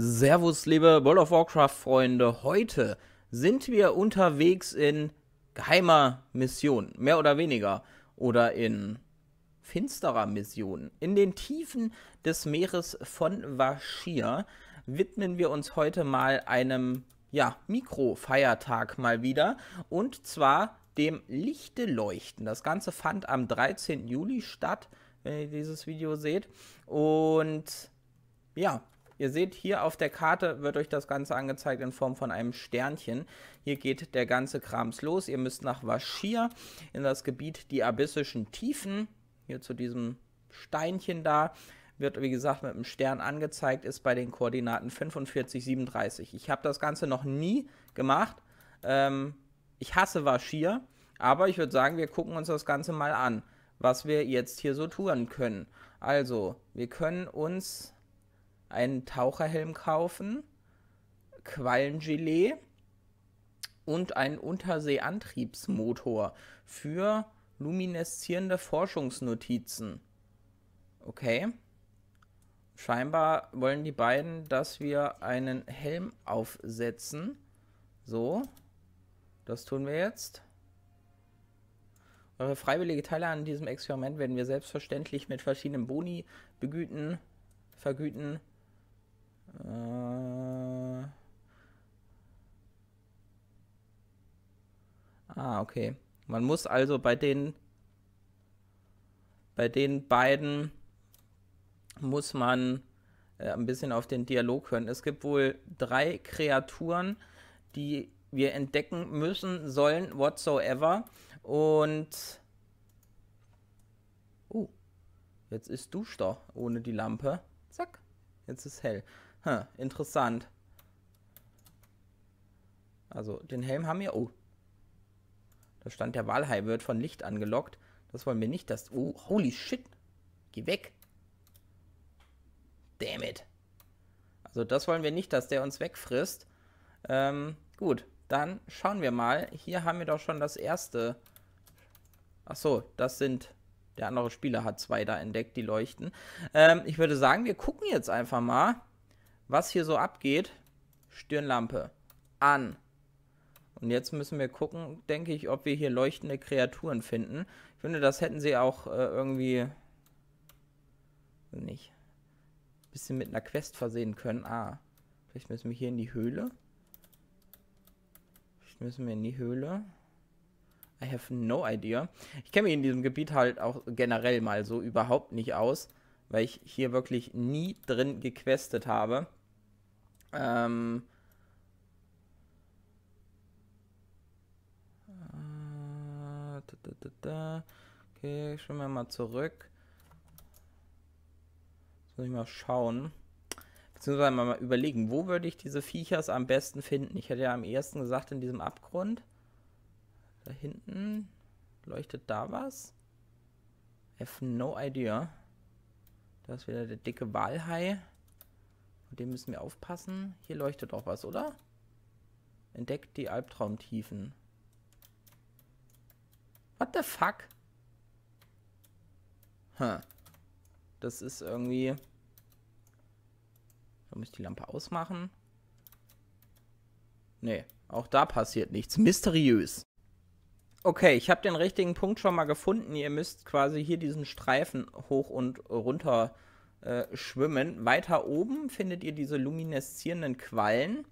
Servus, liebe World of Warcraft-Freunde. Heute sind wir unterwegs in geheimer Mission, mehr oder weniger, oder in finsterer Mission. In den Tiefen des Meeres von Vashir widmen wir uns heute mal einem, ja, Mikrofeiertag mal wieder. Und zwar dem Lichte leuchten. Das Ganze fand am 13. Juli statt, wenn ihr dieses Video seht. Und ja, Ihr seht hier auf der Karte wird euch das Ganze angezeigt in Form von einem Sternchen. Hier geht der ganze Krams los. Ihr müsst nach Waschir in das Gebiet die abyssischen Tiefen. Hier zu diesem Steinchen da wird wie gesagt mit einem Stern angezeigt, ist bei den Koordinaten 45, 37. Ich habe das Ganze noch nie gemacht. Ähm, ich hasse Waschir, aber ich würde sagen, wir gucken uns das Ganze mal an, was wir jetzt hier so tun können. Also, wir können uns einen Taucherhelm kaufen, Quallengelee und einen Unterseeantriebsmotor für lumineszierende Forschungsnotizen. Okay. Scheinbar wollen die beiden, dass wir einen Helm aufsetzen. So. Das tun wir jetzt. Eure freiwillige Teile an diesem Experiment werden wir selbstverständlich mit verschiedenen Boni begüten, vergüten. Äh ah, okay. Man muss also bei den bei den beiden muss man äh, ein bisschen auf den Dialog hören. Es gibt wohl drei Kreaturen, die wir entdecken müssen, sollen, whatsoever. Und. Oh, jetzt ist Dusch da ohne die Lampe. Zack, jetzt ist hell. Hm, interessant. Also, den Helm haben wir... Oh. Da stand, der Walhai wird von Licht angelockt. Das wollen wir nicht, dass... Oh, holy shit. Geh weg. Damn it. Also, das wollen wir nicht, dass der uns wegfrisst. Ähm, gut. Dann schauen wir mal. Hier haben wir doch schon das erste... Ach so, das sind... Der andere Spieler hat zwei da entdeckt, die leuchten. Ähm, ich würde sagen, wir gucken jetzt einfach mal was hier so abgeht. Stirnlampe. An. Und jetzt müssen wir gucken, denke ich, ob wir hier leuchtende Kreaturen finden. Ich finde, das hätten sie auch äh, irgendwie nicht Ein bisschen mit einer Quest versehen können. Ah, vielleicht müssen wir hier in die Höhle. Vielleicht müssen wir in die Höhle. I have no idea. Ich kenne mich in diesem Gebiet halt auch generell mal so überhaupt nicht aus, weil ich hier wirklich nie drin gequestet habe. Ähm, äh, da, da, da, Okay, schwimmen wir mal zurück. Jetzt muss ich mal schauen. Beziehungsweise mal überlegen, wo würde ich diese Viechers am besten finden? Ich hätte ja am ersten gesagt, in diesem Abgrund. Da hinten leuchtet da was? I have no idea. Da ist wieder der dicke Walhai. Und dem müssen wir aufpassen. Hier leuchtet auch was, oder? Entdeckt die Albtraumtiefen. What the fuck? Huh. Das ist irgendwie... Da muss ich die Lampe ausmachen. Nee, auch da passiert nichts. Mysteriös. Okay, ich habe den richtigen Punkt schon mal gefunden. Ihr müsst quasi hier diesen Streifen hoch und runter äh, schwimmen. Weiter oben findet ihr diese lumineszierenden Quallen.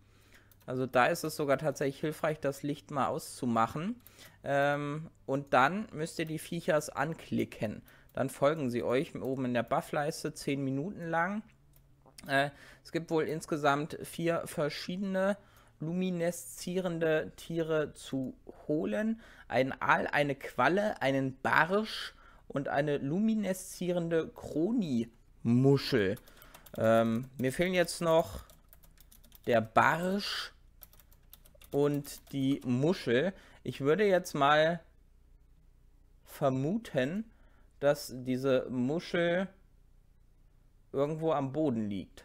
Also da ist es sogar tatsächlich hilfreich, das Licht mal auszumachen. Ähm, und dann müsst ihr die Viechers anklicken. Dann folgen sie euch oben in der Buffleiste 10 Minuten lang. Äh, es gibt wohl insgesamt vier verschiedene lumineszierende Tiere zu holen. Ein Aal, eine Qualle, einen Barsch und eine lumineszierende Kroni Muschel. Ähm, mir fehlen jetzt noch der Barsch und die Muschel. Ich würde jetzt mal vermuten, dass diese Muschel irgendwo am Boden liegt.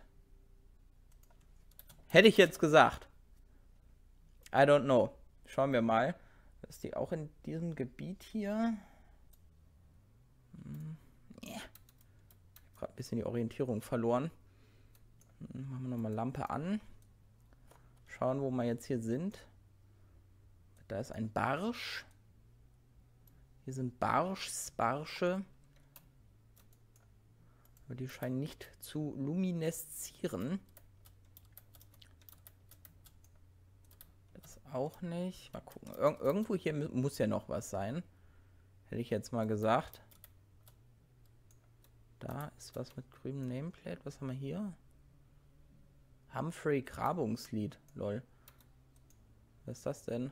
Hätte ich jetzt gesagt. I don't know. Schauen wir mal. Ist die auch in diesem Gebiet hier? Hm gerade ein bisschen die Orientierung verloren. Hm, machen wir nochmal Lampe an. Schauen, wo wir jetzt hier sind. Da ist ein Barsch. Hier sind Barschs, Barsche. Aber die scheinen nicht zu lumineszieren. Das auch nicht. Mal gucken. Ir irgendwo hier muss ja noch was sein. Hätte ich jetzt mal gesagt. Da ist was mit grünem Nameplate. Was haben wir hier? Humphrey Grabungslied. Lol. Was ist das denn?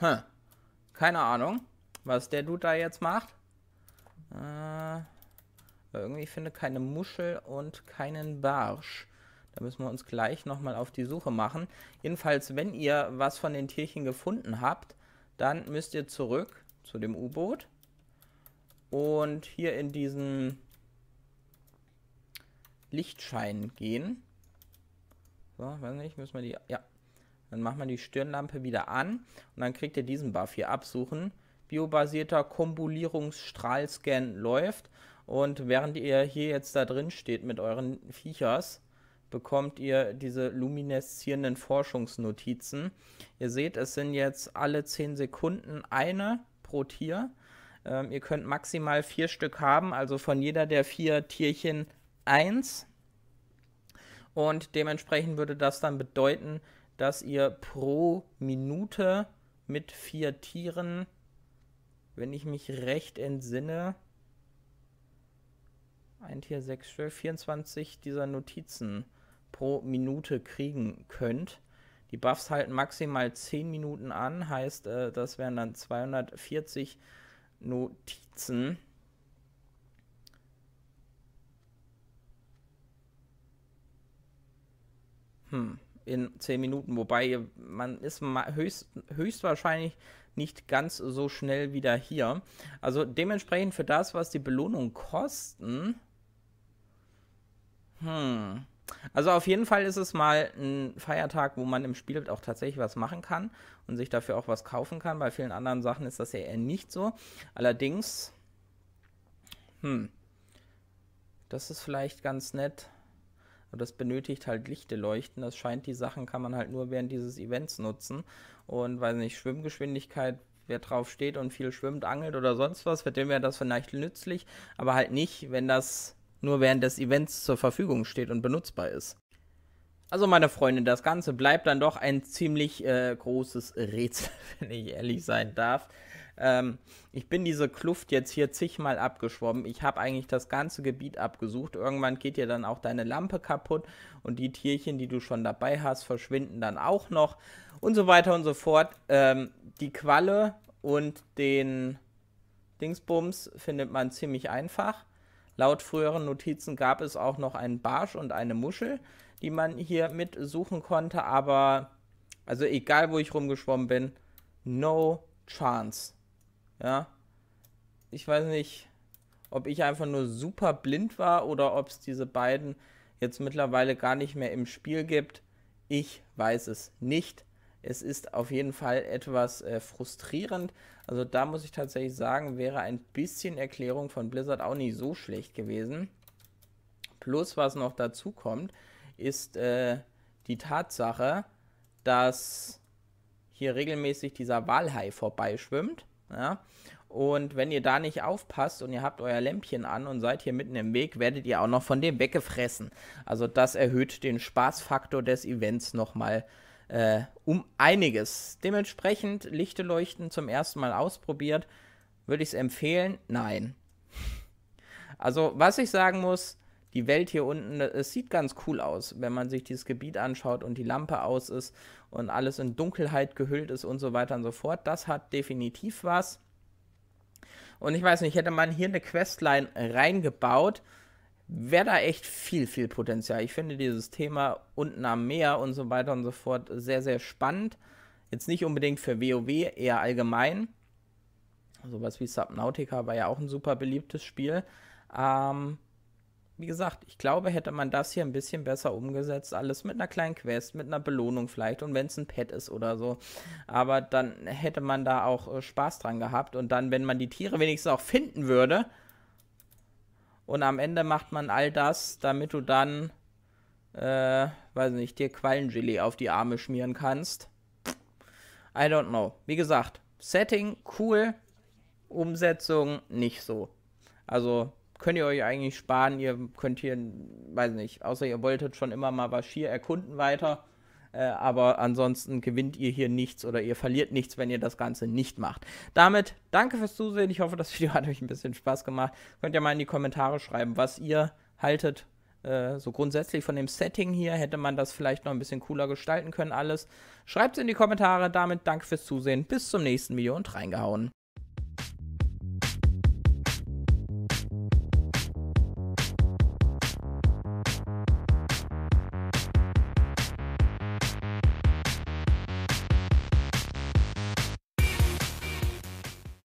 Hm. Keine Ahnung, was der Dude da jetzt macht. Äh irgendwie finde keine Muschel und keinen Barsch. Da müssen wir uns gleich nochmal auf die Suche machen. Jedenfalls, wenn ihr was von den Tierchen gefunden habt, dann müsst ihr zurück zu dem U-Boot. Und hier in diesen Lichtschein gehen. So, weiß nicht, müssen wir die... Ja. Dann machen wir die Stirnlampe wieder an. Und dann kriegt ihr diesen Buff hier absuchen. Biobasierter Kombulierungsstrahlscan läuft. Und während ihr hier jetzt da drin steht mit euren Viechers, bekommt ihr diese lumineszierenden Forschungsnotizen. Ihr seht, es sind jetzt alle 10 Sekunden eine pro Tier. Ähm, ihr könnt maximal vier Stück haben, also von jeder der vier Tierchen eins. Und dementsprechend würde das dann bedeuten, dass ihr pro Minute mit vier Tieren, wenn ich mich recht entsinne, Moment hier, 6, Stück, 24 dieser Notizen pro Minute kriegen könnt. Die Buffs halten maximal 10 Minuten an, heißt, äh, das wären dann 240 Notizen. Hm, in 10 Minuten, wobei man ist höchst, höchstwahrscheinlich nicht ganz so schnell wieder hier. Also dementsprechend für das, was die Belohnung kosten, hm. Also auf jeden Fall ist es mal ein Feiertag, wo man im Spiel halt auch tatsächlich was machen kann und sich dafür auch was kaufen kann. Bei vielen anderen Sachen ist das ja eher nicht so. Allerdings, hm, das ist vielleicht ganz nett. Aber das benötigt halt lichte Leuchten. Das scheint, die Sachen kann man halt nur während dieses Events nutzen. Und weiß nicht, Schwimmgeschwindigkeit, wer drauf steht und viel schwimmt, angelt oder sonst was, für den wäre das vielleicht nützlich. Aber halt nicht, wenn das nur während des Events zur Verfügung steht und benutzbar ist. Also meine Freunde, das Ganze bleibt dann doch ein ziemlich äh, großes Rätsel, wenn ich ehrlich sein darf. Ähm, ich bin diese Kluft jetzt hier zigmal abgeschwommen. Ich habe eigentlich das ganze Gebiet abgesucht. Irgendwann geht dir dann auch deine Lampe kaputt und die Tierchen, die du schon dabei hast, verschwinden dann auch noch und so weiter und so fort. Ähm, die Qualle und den Dingsbums findet man ziemlich einfach. Laut früheren Notizen gab es auch noch einen Barsch und eine Muschel, die man hier mit suchen konnte, aber also egal wo ich rumgeschwommen bin, no chance. Ja. Ich weiß nicht, ob ich einfach nur super blind war oder ob es diese beiden jetzt mittlerweile gar nicht mehr im Spiel gibt. Ich weiß es nicht. Es ist auf jeden Fall etwas äh, frustrierend. Also da muss ich tatsächlich sagen, wäre ein bisschen Erklärung von Blizzard auch nicht so schlecht gewesen. Plus, was noch dazu kommt, ist äh, die Tatsache, dass hier regelmäßig dieser Walhai vorbeischwimmt. Ja? Und wenn ihr da nicht aufpasst und ihr habt euer Lämpchen an und seid hier mitten im Weg, werdet ihr auch noch von dem weggefressen. Also das erhöht den Spaßfaktor des Events nochmal äh, um einiges. Dementsprechend Lichte leuchten zum ersten Mal ausprobiert. Würde ich es empfehlen? Nein. Also, was ich sagen muss, die Welt hier unten, es sieht ganz cool aus, wenn man sich dieses Gebiet anschaut und die Lampe aus ist und alles in Dunkelheit gehüllt ist und so weiter und so fort. Das hat definitiv was. Und ich weiß nicht, hätte man hier eine Questline reingebaut, wäre da echt viel, viel Potenzial. Ich finde dieses Thema unten am Meer und so weiter und so fort sehr, sehr spannend. Jetzt nicht unbedingt für WoW, eher allgemein. Sowas wie Subnautica war ja auch ein super beliebtes Spiel. Ähm, wie gesagt, ich glaube, hätte man das hier ein bisschen besser umgesetzt, alles mit einer kleinen Quest, mit einer Belohnung vielleicht und wenn es ein Pet ist oder so. Aber dann hätte man da auch äh, Spaß dran gehabt und dann, wenn man die Tiere wenigstens auch finden würde, und am Ende macht man all das, damit du dann, äh, weiß nicht, dir Quallengelee auf die Arme schmieren kannst. I don't know. Wie gesagt, Setting cool, Umsetzung nicht so. Also könnt ihr euch eigentlich sparen. Ihr könnt hier, weiß nicht, außer ihr wolltet schon immer mal was hier erkunden weiter äh, aber ansonsten gewinnt ihr hier nichts oder ihr verliert nichts, wenn ihr das Ganze nicht macht. Damit danke fürs Zusehen. Ich hoffe, das Video hat euch ein bisschen Spaß gemacht. Könnt ihr mal in die Kommentare schreiben, was ihr haltet. Äh, so grundsätzlich von dem Setting hier hätte man das vielleicht noch ein bisschen cooler gestalten können, alles. Schreibt es in die Kommentare. Damit danke fürs Zusehen. Bis zum nächsten Video und reingehauen.